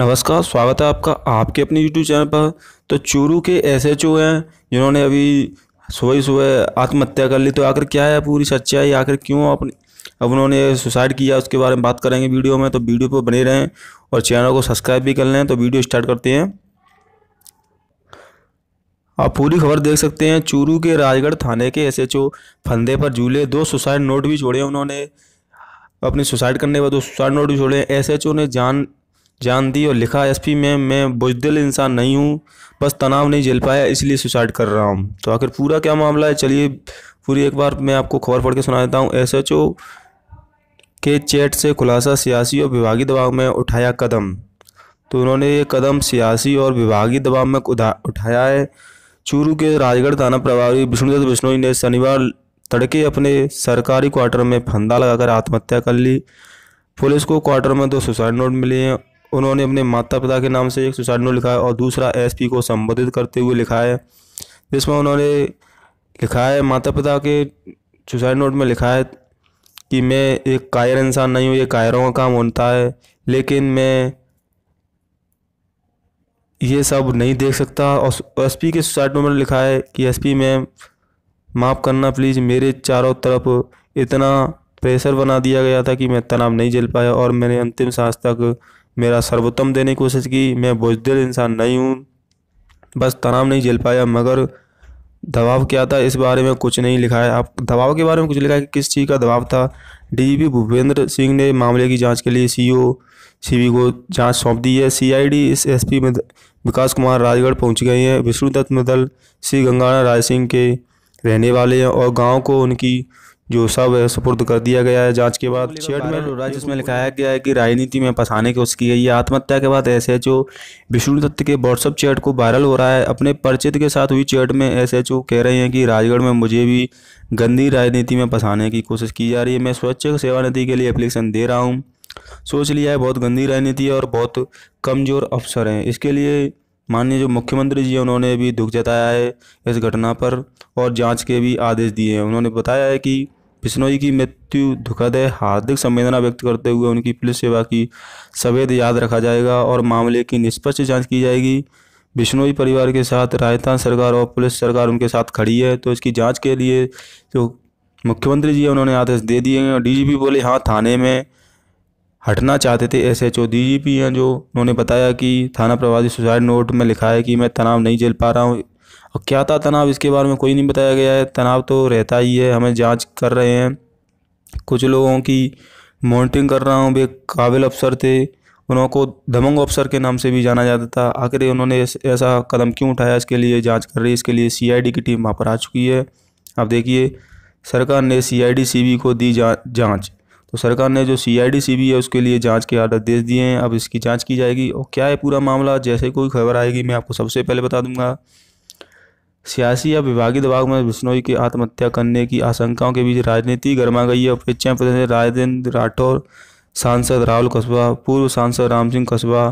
नमस्कार स्वागत है आपका आपके अपने यूट्यूब चैनल पर तो चूरू के एस एच ओ हैं जिन्होंने अभी सुबह ही सुबह आत्महत्या कर ली तो आखिर क्या है पूरी सच्चाई आखिर क्यों अपने अब उन्होंने सुसाइड किया उसके बारे में बात करेंगे वीडियो में तो वीडियो पर बने रहें और चैनल को सब्सक्राइब भी कर लें तो वीडियो स्टार्ट करते हैं आप पूरी खबर देख सकते हैं चूरू के राजगढ़ थाने के एस एच ओ फंदे पर झूले दो सुसाइड नोट भी छोड़े उन्होंने अपनी सुसाइड करने के बाद दो सुसाइड नोट भी छोड़े एस एच ओ ने जान जान दी और लिखा एसपी में मैं बुजदिल इंसान नहीं हूँ बस तनाव नहीं झेल पाया इसलिए सुसाइड कर रहा हूँ तो आखिर पूरा क्या मामला है चलिए पूरी एक बार मैं आपको खबर पढ़ के सुना देता हूँ एस के चैट से खुलासा सियासी और विभागीय दबाव में उठाया कदम तो उन्होंने ये कदम सियासी और विभागीय दबाव में उठाया है चूरू के राजगढ़ थाना प्रभारी विष्णुदत्त बिश्नोई ने शनिवार तड़के अपने सरकारी क्वार्टर में फंदा लगाकर आत्महत्या कर ली पुलिस को क्वार्टर में दो सुसाइड नोट मिले हैं उन्होंने अपने माता पिता के नाम से एक सुसाइड नोट लिखा है और दूसरा एस को संबोधित करते हुए लिखा है जिसमें उन्होंने लिखा है माता पिता के सुसाइड नोट में लिखा है कि मैं एक कायर इंसान नहीं हूँ ये कायरों का काम होता है लेकिन मैं ये सब नहीं देख सकता और एस के सुसाइड नोट में लिखा है कि पी मैम माफ़ करना प्लीज़ मेरे चारों तरफ इतना प्रेशर बना दिया गया था कि मैं तनाव नहीं झेल पाया और मैंने अंतिम सांस तक मेरा सर्वोत्तम देने की कोशिश की मैं बुजदिल इंसान नहीं हूँ बस तनाव नहीं झेल पाया मगर दबाव क्या था इस बारे में कुछ नहीं लिखा है आप दबाव के बारे में कुछ लिखा है कि किस चीज़ का दबाव था डीजीपी भूपेंद्र सिंह ने मामले की जांच के लिए सीओ सीबी को जांच सौंप दी है सीआईडी इस एसपी में विकास कुमार राजगढ़ पहुंच गए हैं विष्णु दत्त मदल श्री गंगाना राय सिंह के रहने वाले हैं और गांव को उनकी जो सब सुपुर्द कर दिया गया है जांच के बाद छठ में राज लिखाया गया है कि राजनीति में फंसाने की उसकी गई है आत्महत्या के बाद S H O Vishnu Dutt के व्हाट्सअप चैट को वायरल हो रहा है अपने परिचित के साथ हुई चैट में एस एच ओ कह रहे हैं कि राजगढ़ में मुझे भी गंदी राजनीति में फंसाने की कोशिश की जा रही है मैं स्वच्छ सेवा के लिए एप्लीकेशन दे रहा हूँ सोच लिया है बहुत गंदी राजनीति है और बहुत कमज़ोर अफसर हैं इसके लिए माननीय जो मुख्यमंत्री जी हैं उन्होंने भी दुख जताया है इस घटना पर और जांच के भी आदेश दिए हैं उन्होंने बताया है कि बिश्नोई की मृत्यु दुखद है हार्दिक संवेदना व्यक्त करते हुए उनकी पुलिस सेवा की सवेद याद रखा जाएगा और मामले की निष्पक्ष जांच की जाएगी बिश्नोई परिवार के साथ राजस्थान सरकार और पुलिस सरकार उनके साथ खड़ी है तो इसकी जांच के लिए जो मुख्यमंत्री जी उन्होंने आदेश दे दिए हैं और डीजीपी बोले हाँ थाने में हटना चाहते थे S H O D G P हैं जो उन्होंने बताया कि थाना प्रवासी सुसाइड नोट में लिखा है कि मैं तनाव नहीं झेल पा रहा हूँ और क्या था तनाव इसके बारे में कोई नहीं बताया गया है तनाव तो रहता ही है हमें जाँच कर रहे हैं कुछ लोगों की मॉनिटरिंग कर रहा हूँ वे काबिल अफसर थे उन्हों को दमंग अफसर के नाम से भी जाना जाता था आखिर उन्होंने ऐसा कदम क्यों उठाया इसके लिए जांच कर रही है इसके लिए सीआईडी की टीम वहाँ पर आ चुकी है अब देखिए सरकार ने सीआईडी सीबी को दी जा, जांच तो सरकार ने जो सीआईडी सीबी है उसके लिए जांच के आदेश दे दिए हैं अब इसकी जांच की जाएगी और क्या है पूरा मामला जैसे कोई खबर आएगी मैं आपको सबसे पहले बता दूंगा सियासी या विभागीय दबाव में बिश्नोई की आत्महत्या करने की आशंकाओं के बीच राजनीति गर्मा गई है अपेक्षाएं प्रदेश राजेंद्र राठौर सांसद राहुल कस्बा पूर्व सांसद राम सिंह कस्बा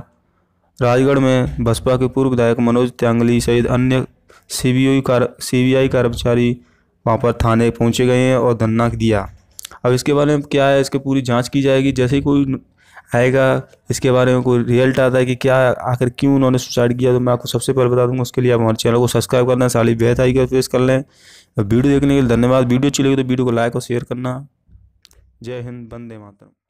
राजगढ़ में बसपा के पूर्व विधायक मनोज त्यांगली सहित अन्य सीबीआई कार सीबीआई कर्मचारी वहाँ पर थाने पहुंचे गए हैं और धरना दिया अब इसके बारे में क्या है इसकी पूरी जाँच की जाएगी जैसे कोई आएगा इसके बारे में कोई रिजल्ट आता है कि क्या आखिर क्यों उन्होंने सुसाइड किया तो मैं आपको सबसे पहले बता दूंगा उसके लिए आप हमारे चैनल को सब्सक्राइब करना साली बेहद आई का फेस कर लें वीडियो देखने के लिए धन्यवाद वीडियो अच्छी लगी तो वीडियो को लाइक और शेयर करना जय हिंद बंदे मातरम